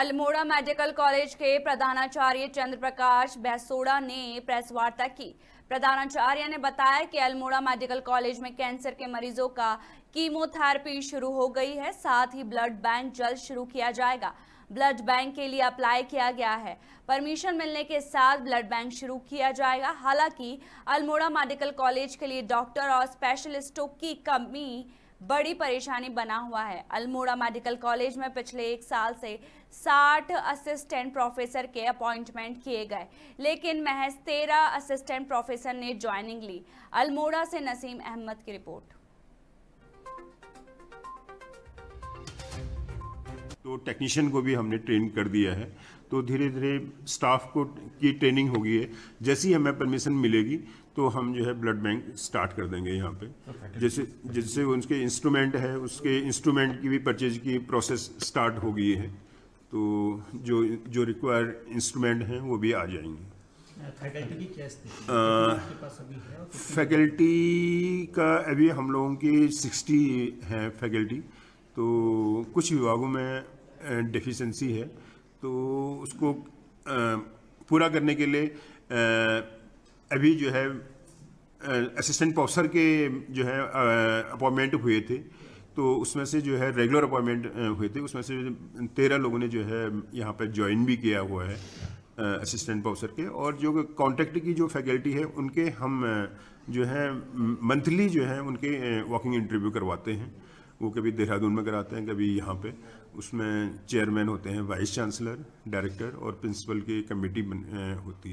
Almora medical college के प्रधानाचार्य चंद्र प्रकाश बहसोड़ा ने प्रेस वार्ता की प्रधानाचार्य ने बताया कि अल्मोड़ा मेडिकल कॉलेज में कैंसर के मरीजों का कीमोथेरेपी शुरू हो गई है साथ ही ब्लड बैंक जल्द शुरू किया जाएगा ब्लड बैंक के लिए अप्लाई किया गया है परमिशन मिलने के साथ ब्लड बैंक शुरू किया जाएगा हालांकि अल्मोड़ा मेडिकल कॉलेज के लिए डॉक्टर और स्पेशलिस्टों की कमी बड़ी परेशानी बना हुआ है अल्मोड़ा मेडिकल कॉलेज में पिछले एक साल से 60 असिस्टेंट प्रोफेसर के अपॉइंटमेंट किए गए लेकिन महज तेरह असिस्टेंट प्रोफेसर ने ज्वाइनिंग ली अल्मोड़ा से नसीम अहमद की रिपोर्ट तो टेक्नीशियन को भी हमने ट्रेन कर दिया है तो धीरे धीरे स्टाफ को की ट्रेनिंग होगी है जैसे ही हमें परमिशन मिलेगी तो हम जो है ब्लड बैंक स्टार्ट कर देंगे यहाँ पे जैसे जैसे उनके इंस्ट्रूमेंट है उसके इंस्ट्रूमेंट की भी परचेज की प्रोसेस स्टार्ट हो गई है तो जो जो रिक्वायर इंस्ट्रूमेंट हैं वो भी आ जाएंगे फैकल्टी का अभी हम लोगों की सिक्सटी है फैकल्टी तो कुछ विभागों में डेफिशेंसी है तो उसको पूरा करने के लिए अभी जो है असिस्टेंट प्रोफेसर के जो है अपॉइंटमेंट हुए थे तो उसमें से जो है रेगुलर अपॉइंटमेंट हुए थे उसमें से तेरह लोगों ने जो है यहाँ पर ज्वाइन भी किया हुआ है असिस्टेंट प्रोफेसर के और जो कॉन्टेक्ट की जो फैकल्टी है उनके हम जो है मंथली जो है उनके वॉकिंग इंटरव्यू करवाते हैं वो कभी देहरादून में कराते हैं कभी यहाँ पे उसमें चेयरमैन होते हैं वाइस चांसलर डायरेक्टर और प्रिंसिपल की कमेटी होती है